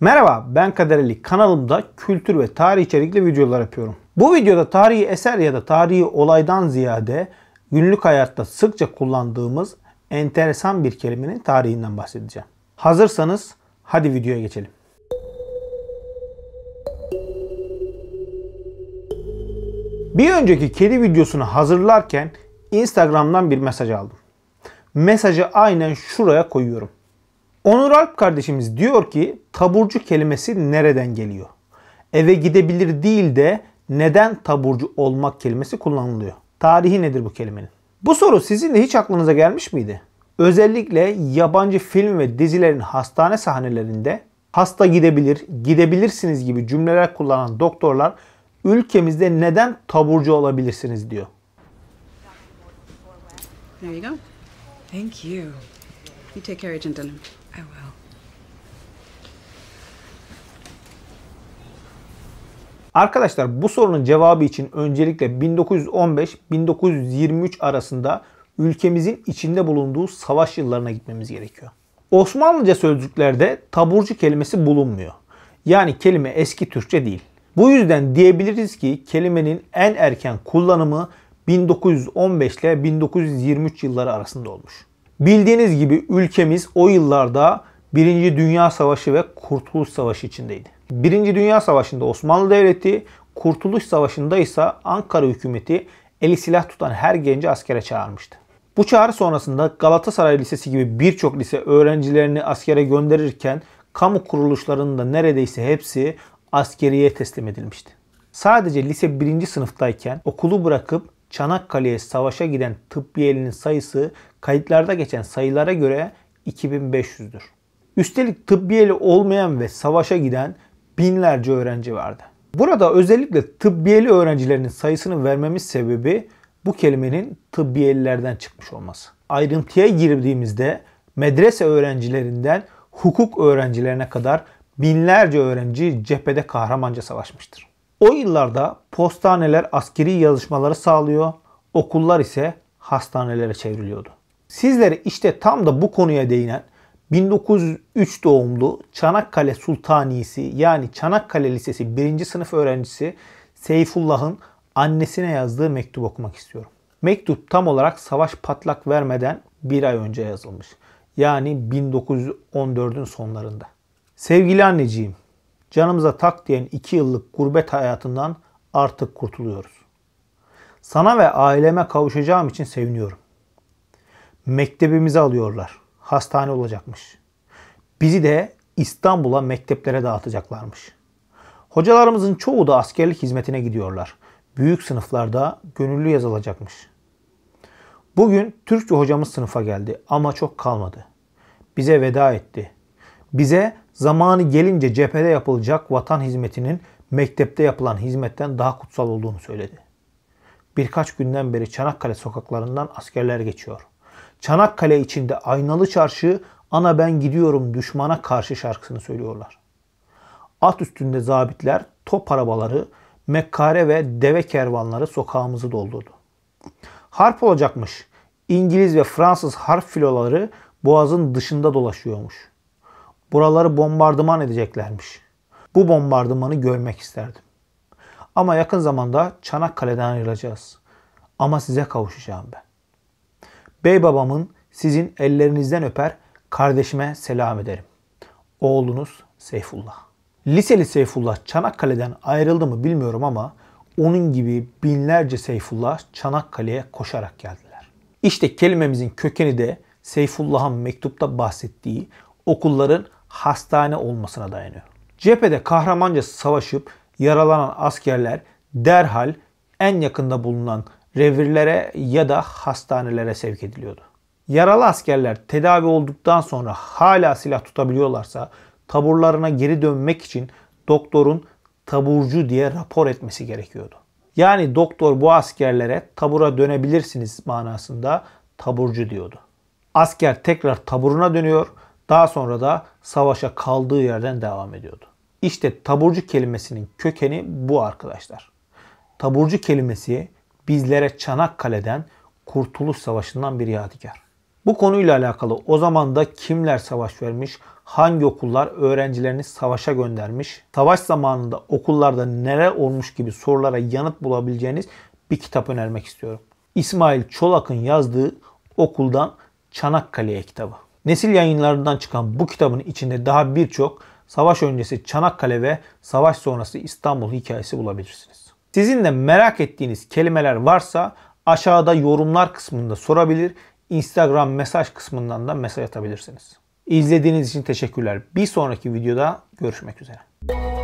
Merhaba ben Kaderli. Kanalımda kültür ve tarih içerikli videolar yapıyorum. Bu videoda tarihi eser ya da tarihi olaydan ziyade günlük hayatta sıkça kullandığımız enteresan bir kelimenin tarihinden bahsedeceğim. Hazırsanız hadi videoya geçelim. Bir önceki kedi videosunu hazırlarken Instagram'dan bir mesaj aldım. Mesajı aynen şuraya koyuyorum. Onur Alp kardeşimiz diyor ki taburcu kelimesi nereden geliyor? Eve gidebilir değil de neden taburcu olmak kelimesi kullanılıyor? Tarihi nedir bu kelimenin? Bu soru sizin de hiç aklınıza gelmiş miydi? Özellikle yabancı film ve dizilerin hastane sahnelerinde hasta gidebilir, gidebilirsiniz gibi cümleler kullanan doktorlar ülkemizde neden taburcu olabilirsiniz diyor. There you go. Thank you. You take care, Agent Denham. I will. Arkadaşlar bu sorunun cevabı için öncelikle 1915-1923 arasında ülkemizin içinde bulunduğu savaş yıllarına gitmemiz gerekiyor. Osmanlıca sözlüklerde taburcu kelimesi bulunmuyor. Yani kelime eski Türkçe değil. Bu yüzden diyebiliriz ki kelimenin en erken kullanımı 1915 ile 1923 yılları arasında olmuş. Bildiğiniz gibi ülkemiz o yıllarda Birinci Dünya Savaşı ve Kurtuluş Savaşı içindeydi. Birinci Dünya Savaşı'nda Osmanlı Devleti, Kurtuluş Savaşı'nda ise Ankara hükümeti eli silah tutan her genci askere çağırmıştı. Bu çağrı sonrasında Galatasaray Lisesi gibi birçok lise öğrencilerini askere gönderirken kamu kuruluşlarında neredeyse hepsi askeriye teslim edilmişti. Sadece lise 1. sınıftayken okulu bırakıp Çanakkale'ye savaşa giden tıbbiyelinin sayısı kayıtlarda geçen sayılara göre 2500'dür. Üstelik tıbbiyeli olmayan ve savaşa giden binlerce öğrenci vardı. Burada özellikle tıbbiyeli öğrencilerin sayısını vermemiz sebebi bu kelimenin tıbbiyelilerden çıkmış olması. Ayrıntıya girdiğimizde medrese öğrencilerinden hukuk öğrencilerine kadar binlerce öğrenci cephede kahramanca savaşmıştır. O yıllarda postaneler askeri yazışmaları sağlıyor, okullar ise hastanelere çevriliyordu. Sizlere işte tam da bu konuya değinen 1903 doğumlu Çanakkale Sultanisi yani Çanakkale Lisesi 1. sınıf öğrencisi Seyfullah'ın annesine yazdığı mektubu okumak istiyorum. Mektup tam olarak savaş patlak vermeden bir ay önce yazılmış. Yani 1914'ün sonlarında. Sevgili anneciğim, canımıza tak diyen 2 yıllık gurbet hayatından artık kurtuluyoruz. Sana ve aileme kavuşacağım için seviniyorum mektebimizi alıyorlar. Hastane olacakmış. Bizi de İstanbul'a mekteplere dağıtacaklarmış. Hocalarımızın çoğu da askerlik hizmetine gidiyorlar. Büyük sınıflarda gönüllü yazılacakmış. Bugün Türkçe hocamız sınıfa geldi ama çok kalmadı. Bize veda etti. Bize zamanı gelince cephede yapılacak vatan hizmetinin mektepte yapılan hizmetten daha kutsal olduğunu söyledi. Birkaç günden beri Çanakkale sokaklarından askerler geçiyor. Çanakkale içinde Aynalı Çarşı ana ben gidiyorum düşmana karşı şarkısını söylüyorlar. At üstünde zabitler, top arabaları, mekkare ve deve kervanları sokağımızı doldurdu. Harp olacakmış. İngiliz ve Fransız harp filoları boğazın dışında dolaşıyormuş. Buraları bombardıman edeceklermiş. Bu bombardımanı görmek isterdim. Ama yakın zamanda Çanakkale'den ayrılacağız. Ama size kavuşacağım ben. Bey babamın sizin ellerinizden öper, kardeşime selam ederim. Oğlunuz Seyfullah. Liseli Seyfullah Çanakkale'den ayrıldı mı bilmiyorum ama onun gibi binlerce Seyfullah Çanakkale'ye koşarak geldiler. İşte kelimemizin kökeni de Seyfullah'ın mektupta bahsettiği okulların hastane olmasına dayanıyor. Cephede kahramanca savaşıp yaralanan askerler derhal en yakında bulunan revirlere ya da hastanelere sevk ediliyordu. Yaralı askerler tedavi olduktan sonra hala silah tutabiliyorlarsa taburlarına geri dönmek için doktorun taburcu diye rapor etmesi gerekiyordu. Yani doktor bu askerlere tabura dönebilirsiniz manasında taburcu diyordu. Asker tekrar taburuna dönüyor. Daha sonra da savaşa kaldığı yerden devam ediyordu. İşte taburcu kelimesinin kökeni bu arkadaşlar. Taburcu kelimesi bizlere Çanakkale'den Kurtuluş Savaşı'ndan bir yadigar. Bu konuyla alakalı o zaman da kimler savaş vermiş, hangi okullar öğrencilerini savaşa göndermiş, savaş zamanında okullarda neler olmuş gibi sorulara yanıt bulabileceğiniz bir kitap önermek istiyorum. İsmail Çolak'ın yazdığı Okuldan Çanakkale'ye kitabı. Nesil yayınlarından çıkan bu kitabın içinde daha birçok savaş öncesi Çanakkale ve savaş sonrası İstanbul hikayesi bulabilirsiniz. Sizin de merak ettiğiniz kelimeler varsa aşağıda yorumlar kısmında sorabilir. Instagram mesaj kısmından da mesaj atabilirsiniz. İzlediğiniz için teşekkürler. Bir sonraki videoda görüşmek üzere.